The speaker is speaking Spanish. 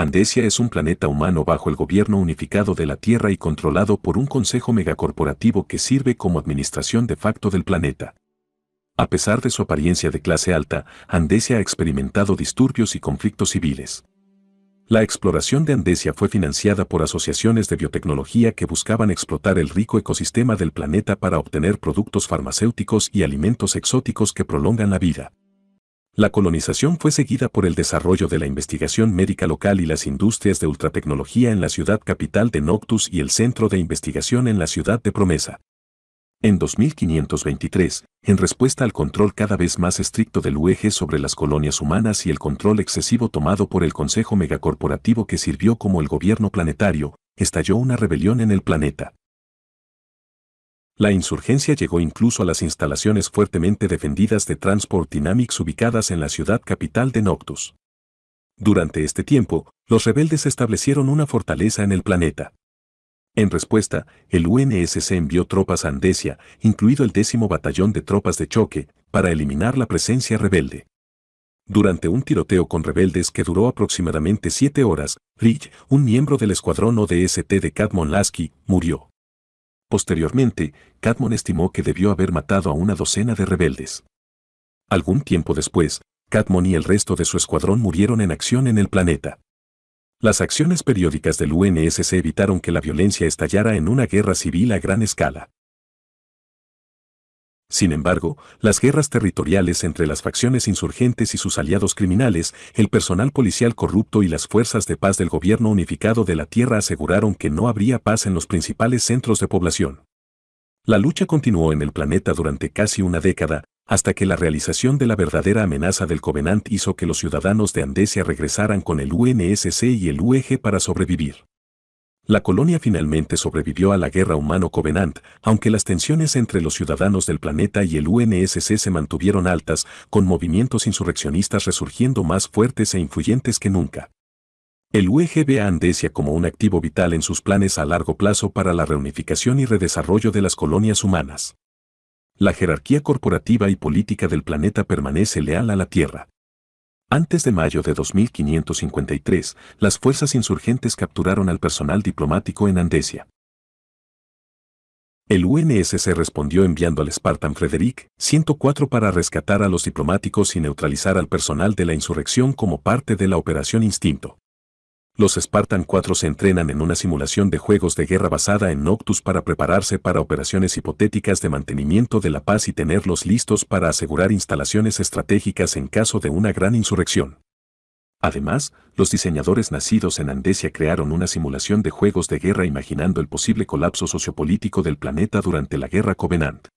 Andesia es un planeta humano bajo el gobierno unificado de la Tierra y controlado por un consejo megacorporativo que sirve como administración de facto del planeta. A pesar de su apariencia de clase alta, Andesia ha experimentado disturbios y conflictos civiles. La exploración de Andesia fue financiada por asociaciones de biotecnología que buscaban explotar el rico ecosistema del planeta para obtener productos farmacéuticos y alimentos exóticos que prolongan la vida. La colonización fue seguida por el desarrollo de la investigación médica local y las industrias de ultratecnología en la ciudad capital de Noctus y el centro de investigación en la ciudad de Promesa. En 2523, en respuesta al control cada vez más estricto del UEG sobre las colonias humanas y el control excesivo tomado por el Consejo Megacorporativo que sirvió como el gobierno planetario, estalló una rebelión en el planeta. La insurgencia llegó incluso a las instalaciones fuertemente defendidas de Transport Dynamics ubicadas en la ciudad capital de Noctus. Durante este tiempo, los rebeldes establecieron una fortaleza en el planeta. En respuesta, el UNSC envió tropas a Andesia, incluido el décimo batallón de tropas de choque, para eliminar la presencia rebelde. Durante un tiroteo con rebeldes que duró aproximadamente siete horas, Ridge, un miembro del escuadrón ODST de Cadmon Lasky, murió. Posteriormente, Cadmon estimó que debió haber matado a una docena de rebeldes. Algún tiempo después, Cadmon y el resto de su escuadrón murieron en acción en el planeta. Las acciones periódicas del UNSC evitaron que la violencia estallara en una guerra civil a gran escala. Sin embargo, las guerras territoriales entre las facciones insurgentes y sus aliados criminales, el personal policial corrupto y las fuerzas de paz del gobierno unificado de la tierra aseguraron que no habría paz en los principales centros de población. La lucha continuó en el planeta durante casi una década, hasta que la realización de la verdadera amenaza del Covenant hizo que los ciudadanos de Andesia regresaran con el UNSC y el UEG para sobrevivir. La colonia finalmente sobrevivió a la guerra humano-covenant, aunque las tensiones entre los ciudadanos del planeta y el UNSC se mantuvieron altas, con movimientos insurreccionistas resurgiendo más fuertes e influyentes que nunca. El UGB ve Andesia como un activo vital en sus planes a largo plazo para la reunificación y redesarrollo de las colonias humanas. La jerarquía corporativa y política del planeta permanece leal a la Tierra. Antes de mayo de 2553, las fuerzas insurgentes capturaron al personal diplomático en Andesia. El UNSC respondió enviando al Spartan Frederick 104 para rescatar a los diplomáticos y neutralizar al personal de la insurrección como parte de la Operación Instinto. Los Spartan 4 se entrenan en una simulación de juegos de guerra basada en Noctus para prepararse para operaciones hipotéticas de mantenimiento de la paz y tenerlos listos para asegurar instalaciones estratégicas en caso de una gran insurrección. Además, los diseñadores nacidos en Andesia crearon una simulación de juegos de guerra imaginando el posible colapso sociopolítico del planeta durante la Guerra Covenant.